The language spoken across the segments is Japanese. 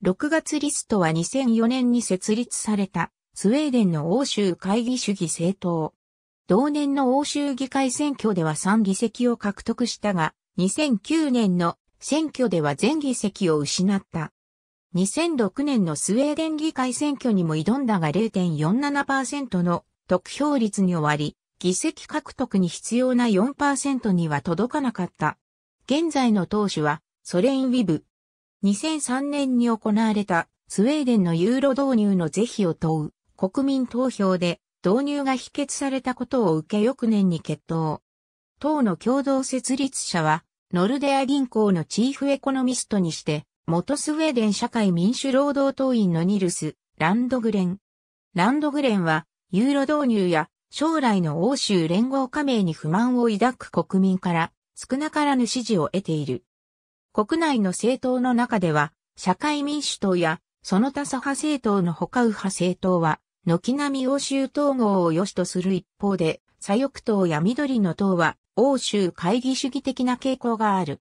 6月リストは2004年に設立されたスウェーデンの欧州会議主義政党。同年の欧州議会選挙では3議席を獲得したが、2009年の選挙では全議席を失った。2006年のスウェーデン議会選挙にも挑んだが0.47%の得票率に終わり、議席獲得に必要な4%には届かなかった。現在の党首はソ連ウィブ、2003年に行われたスウェーデンのユーロ導入の是非を問う国民投票で導入が否決されたことを受け翌年に決闘。党の共同設立者はノルデア銀行のチーフエコノミストにして元スウェーデン社会民主労働党員のニルス・ランドグレン。ランドグレンはユーロ導入や将来の欧州連合加盟に不満を抱く国民から少なからぬ支持を得ている。国内の政党の中では、社会民主党や、その他左派政党の他右派政党は、軒並み欧州統合を良しとする一方で、左翼党や緑の党は、欧州会議主義的な傾向がある。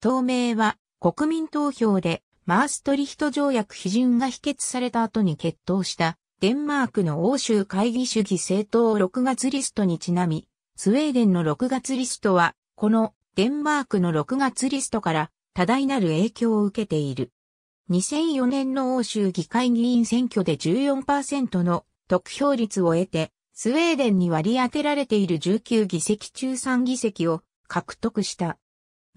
党名は、国民投票で、マーストリヒト条約批准が否決された後に決闘した、デンマークの欧州会議主義政党6月リストにちなみ、スウェーデンの6月リストは、このデンマークの6月リストから多大なる影響を受けている。2004年の欧州議会議員選挙で14%の得票率を得て、スウェーデンに割り当てられている19議席中3議席を獲得した。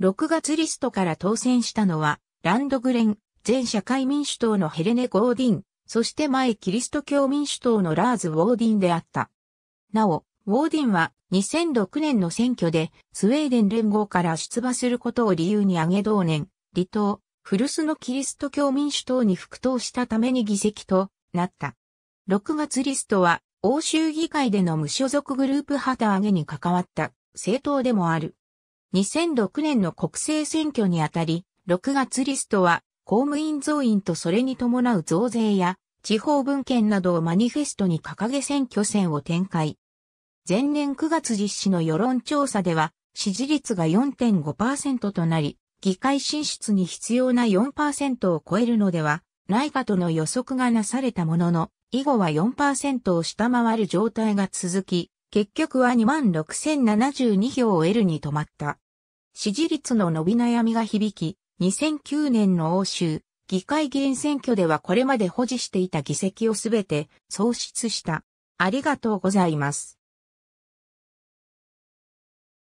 6月リストから当選したのは、ランドグレン、前社会民主党のヘレネ・ゴーディン、そして前キリスト教民主党のラーズ・ウォーディンであった。なお、ウォーディンは2006年の選挙でスウェーデン連合から出馬することを理由に挙げ同年、離党、古巣のキリスト教民主党に復党したために議席となった。6月リストは欧州議会での無所属グループ旗揚げに関わった政党でもある。2006年の国政選挙にあたり、6月リストは公務員増員とそれに伴う増税や地方文献などをマニフェストに掲げ選挙戦を展開。前年9月実施の世論調査では、支持率が4.5%となり、議会進出に必要な4%を超えるのではないかとの予測がなされたものの、以後は4%を下回る状態が続き、結局は26,072票を得るに止まった。支持率の伸び悩みが響き、2009年の欧州、議会議員選挙ではこれまで保持していた議席をすべて喪失した。ありがとうございます。